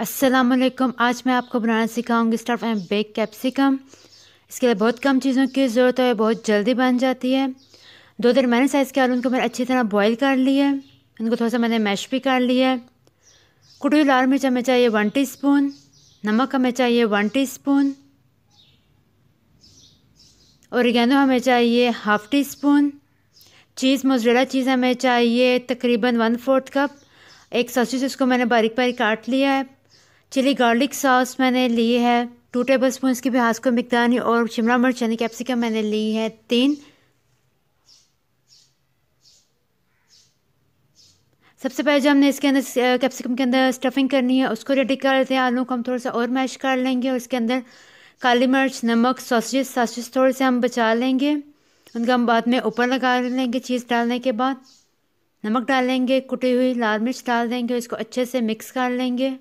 अस्सलाम वालेकुम आज मैं आपको बनाना सिखाऊंगी स्टफ एंड बेक कैप्सिकम इसके लिए बहुत कम चीज़ों की ज़रूरत है बहुत जल्दी बन जाती है दो मैंने साइज़ के आलू उनको मैंने अच्छी तरह बॉईल कर लिया है इनको थोड़ा सा मैंने मैश भी कर लिया है कुटी लाल मिर्च हमें चाहिए वन टी स्पून नमक हमें चाहिए वन टी स्पून और हमें चाहिए half teaspoon cheese mozzarella cheese हमें चाहिए तकरीबन वन फोर्थ कप एक सॉसेज उसको मैंने बारीक बारीक काट लिया है चिली गार्लिक सॉस मैंने ली है टू टेबल स्पून इसकी प्याज को मकदानी और शिमला मिर्च यानी कैप्सिकम मैंने ली है तीन सबसे पहले जो हमने इसके अंदर कैप्सिकम के अंदर स्टफिंग करनी है उसको रेडी कर लेते हैं आलू को हम थोड़ा सा और मैश कर लेंगे और इसके अंदर काली मिर्च नमक सॉसेज सॉसेज थोड़े से हम बचा लेंगे उनका हम बाद में ऊपर लगा लेंगे चीज़ डालने के बाद नमक डालेंगे कुटी हुई लाल मिर्च डाल देंगे इसको अच्छे से मिक्स कर लेंगे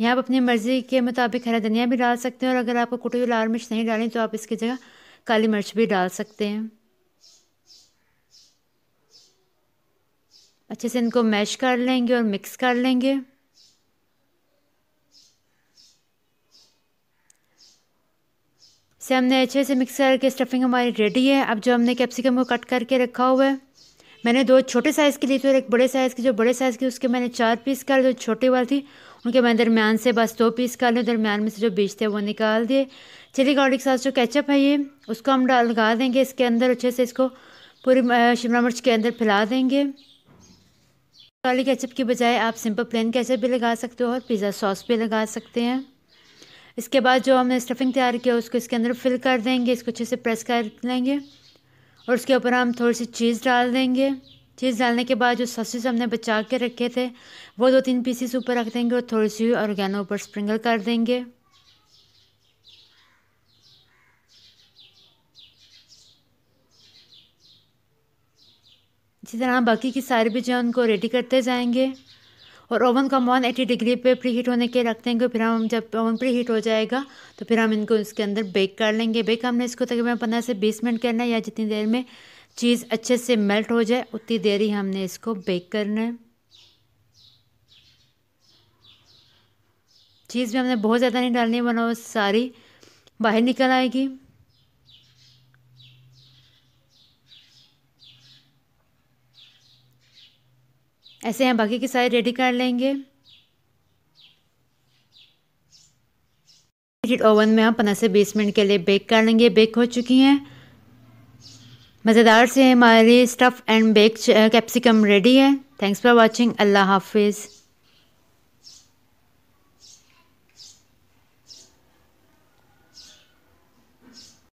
यहाँ आप अपनी मर्ज़ी के मुताबिक हरा धनिया भी डाल सकते हैं और अगर आपको कुटी हुई लाल मिर्च नहीं डालें तो आप इसकी जगह काली मिर्च भी डाल सकते हैं अच्छे से इनको मैश कर लेंगे और मिक्स कर लेंगे इसे हमने अच्छे से मिक्स करके स्टफिंग हमारी रेडी है अब जो हमने कैप्सिकम को कट करके रखा हुआ है मैंने दो छोटे साइज़ की ली थी और एक बड़े साइज़ की जो बड़े साइज़ की उसके मैंने चार पीस कर जो छोटी वाली थी उनके मैंने दरमियान से बस दो पीस कर लें दरमियान में से जो बीजते हैं वो निकाल दिए चिली गार्लिक साथ जो केचप है ये उसको हम डाल लगा देंगे इसके अंदर अच्छे से इसको पूरी शिमला मिर्च के अंदर फैला देंगे गार्लिक केचप की बजाय आप सिंपल प्लेन केचप भी लगा सकते हो और पिज़्ज़ा सॉस भी लगा सकते हैं इसके बाद जो हमने स्टफिंग तैयार किया उसको इसके अंदर फिल कर देंगे इसको अच्छे से प्रेस कर लेंगे और उसके ऊपर हम थोड़ी सी चीज़ डाल देंगे चीज़ डालने के बाद जो सॉसेज हमने बचा के रखे थे वो दो तीन पीसीस ऊपर रख देंगे और थोड़ी सी ऑर्गेनो ऊपर स्प्रिंकल कर देंगे इसी तरह हम बाकी की सारी भी जो उनको रेडी करते जाएंगे और ओवन को हम वन एटी डिग्री पे प्री हीट होने के रख देंगे फिर हम जब ओवन प्री हीट हो जाएगा तो फिर हम इनको इसके अंदर बेक कर लेंगे बेक हमने इसको तकरीबन पंद्रह से बीस मिनट करना है या जितनी देर में चीज़ अच्छे से मेल्ट हो जाए उतनी देर ही हमने इसको बेक करना है चीज़ भी हमने बहुत ज़्यादा नहीं डालनी वरना वो सारी बाहर निकल आएगी ऐसे हम बाकी के सारे रेडी कर लेंगे ओवन में हम पंद्रह से बीस मिनट के लिए बेक कर लेंगे बेक हो चुकी हैं मज़ेदार से हमारी stuff and bake capsicum ready है थैंक्स फॉर वाचिंग अल्लाह हाफिज़